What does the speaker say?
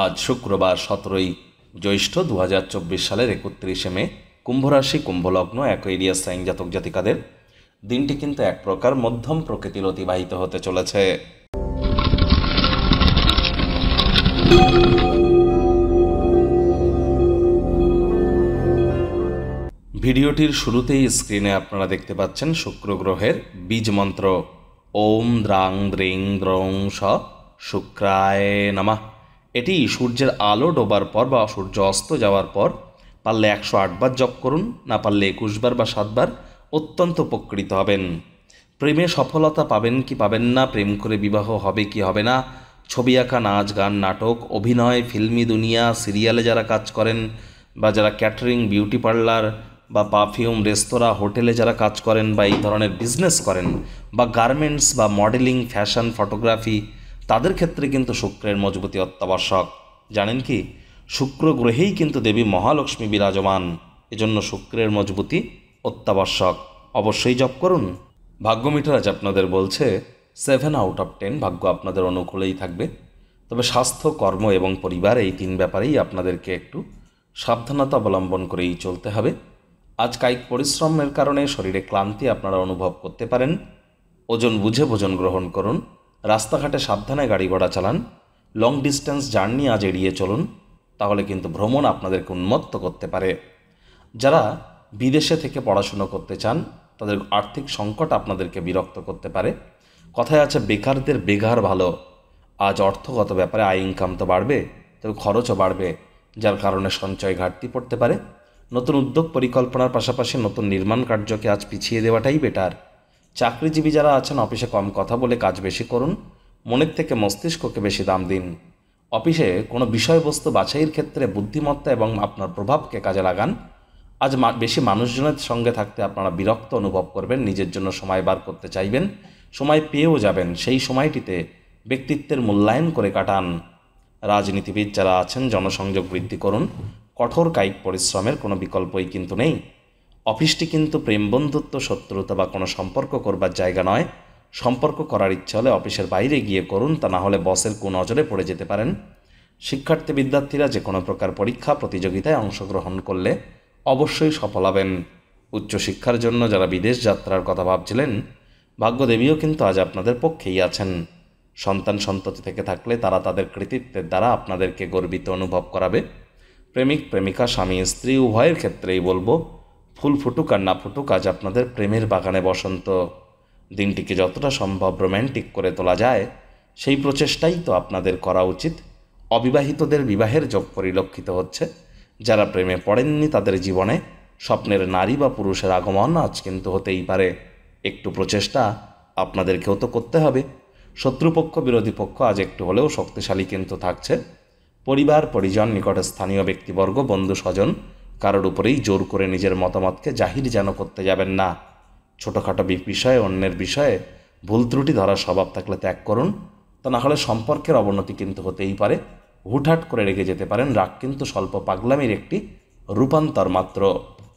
আজ শুক্রবার সতেরোই জ্যৈষ্ঠ দু হাজার চব্বিশ সালের একত্রিশে মে কুম্ভরাশি কুম্ভলগ্ন অ্যাকোয়েরিয়াস সাইন জাতক জাতিকাদের দিনটি কিন্তু এক প্রকার মধ্যম প্রকৃতির অতিবাহিত হতে চলেছে ভিডিওটির শুরুতেই স্ক্রিনে আপনারা দেখতে পাচ্ছেন শুক্র গ্রহের বীজ মন্ত্র ওম দ্রাং দ্রিং দ্রং স শুক্রায় নামা এটি সূর্যের আলো ডোবার পর বা সূর্য অস্ত যাওয়ার পর পারলে একশো আটবার জপ করুন না পারলে একুশবার বা সাতবার অত্যন্ত উপকৃত হবেন প্রেমে সফলতা পাবেন কি পাবেন না প্রেম করে বিবাহ হবে কি হবে না ছবি আঁকা নাচ গান নাটক অভিনয় ফিল্মি দুনিয়া সিরিয়ালে যারা কাজ করেন বা যারা ক্যাটারিং বিউটি পার্লার বা পারফিউম রেস্তোরাঁ হোটেলে যারা কাজ করেন বা এই ধরনের বিজনেস করেন বা গার্মেন্টস বা মডেলিং ফ্যাশন ফটোগ্রাফি তাদের ক্ষেত্রে কিন্তু শুক্রের মজবুতি অত্যাবশ্যক জানেন কি শুক্র গ্রহেই কিন্তু দেবী মহালক্ষ্মী বিরাজমান এজন্য শুক্রের মজবুতি অত্যাবশ্যক অবশ্যই জপ করুন ভাগ্যমিটার আজ আপনাদের বলছে সেভেন আউট অফ টেন ভাগ্য আপনাদের অনুকূলেই থাকবে তবে স্বাস্থ্য কর্ম এবং পরিবার এই তিন ব্যাপারেই আপনাদেরকে একটু সাবধানতা অবলম্বন করেই চলতে হবে আজ কায়িক পরিশ্রমের কারণে শরীরে ক্লান্তি আপনারা অনুভব করতে পারেন ওজন বুঝে ভোজন গ্রহণ করুন রাস্তাঘাটে সাবধানে গাড়ি ঘোড়া চালান লং ডিস্টেন্স জার্নি আজ এড়িয়ে চলুন তাহলে কিন্তু ভ্রমণ আপনাদেরকে উন্মত্ত করতে পারে যারা বিদেশে থেকে পড়াশুনো করতে চান তাদের আর্থিক সংকট আপনাদেরকে বিরক্ত করতে পারে কথায় আছে বেকারদের বেঘার ভালো আজ অর্থগত ব্যাপারে আয় ইনকাম তো বাড়বে তবে খরচও বাড়বে যার কারণে সঞ্চয় ঘাটতি পড়তে পারে নতুন উদ্যোগ পরিকল্পনার পাশাপাশি নতুন নির্মাণ কার্যকে আজ পিছিয়ে দেওয়াটাই বেটার চাকরিজীবী যারা আছেন অফিসে কম কথা বলে কাজ বেশি করুন মনের থেকে মস্তিষ্ককে বেশি দাম দিন অফিসে কোনো বিষয়বস্তু বাছাইয়ের ক্ষেত্রে বুদ্ধিমত্তা এবং আপনার প্রভাবকে কাজে লাগান আজ বেশি মানুষজনের সঙ্গে থাকতে আপনারা বিরক্ত অনুভব করবেন নিজের জন্য সময় বার করতে চাইবেন সময় পেয়েও যাবেন সেই সময়টিতে ব্যক্তিত্বের মূল্যায়ন করে কাটান রাজনীতিবিদ যারা আছেন জনসংযোগ বৃদ্ধি করুন কঠোর কায়িক পরিশ্রমের কোনো বিকল্পই কিন্তু নেই অফিসটি কিন্তু প্রেম বন্ধুত্ব শত্রুতা বা কোনো সম্পর্ক করবার জায়গা নয় সম্পর্ক করার ইচ্ছা হলে অফিসের বাইরে গিয়ে করুন তা না হলে বসের কোন নজরে পড়ে যেতে পারেন শিক্ষার্থী বিদ্যার্থীরা যে কোনো প্রকার পরীক্ষা প্রতিযোগিতায় অংশগ্রহণ করলে অবশ্যই সফল হবেন উচ্চশিক্ষার জন্য যারা বিদেশ যাত্রার কথা ভাবছিলেন ভাগ্যদেবীও কিন্তু আজ আপনাদের পক্ষেই আছেন সন্তান সন্ততি থেকে থাকলে তারা তাদের কৃতিত্বের দ্বারা আপনাদেরকে গর্বিত অনুভব করাবে প্রেমিক প্রেমিকা স্বামী স্ত্রী উভয়ের ক্ষেত্রেই বলবো ফুল ফুটুক আর না ফুটুক আজ আপনাদের প্রেমের বাগানে বসন্ত দিনটিকে যতটা সম্ভব রোম্যান্টিক করে তোলা যায় সেই প্রচেষ্টাই তো আপনাদের করা উচিত অবিবাহিতদের বিবাহের যোগ পরিলক্ষিত হচ্ছে যারা প্রেমে পড়েননি তাদের জীবনে স্বপ্নের নারী বা পুরুষের আগমন আজ কিন্তু হতেই পারে একটু প্রচেষ্টা আপনাদেরকেও তো করতে হবে শত্রুপক্ষ বিরোধী পক্ষ আজ একটু হলেও শক্তিশালী কিন্তু থাকছে পরিবার পরিজন নিকট স্থানীয় ব্যক্তিবর্গ বন্ধু স্বজন কারোর উপরেই জোর করে নিজের মতামতকে জাহির যেন করতে যাবেন না ছোটোখাটো বিষয়ে অন্যের বিষয়ে ভুল ত্রুটি ধরার স্বভাব থাকলে ত্যাগ করুন তা না হলে সম্পর্কের অবনতি কিন্তু হতেই পারে হুটহাট করে রেগে যেতে পারেন রাগ কিন্তু স্বল্প পাগলামির একটি রূপান্তর মাত্র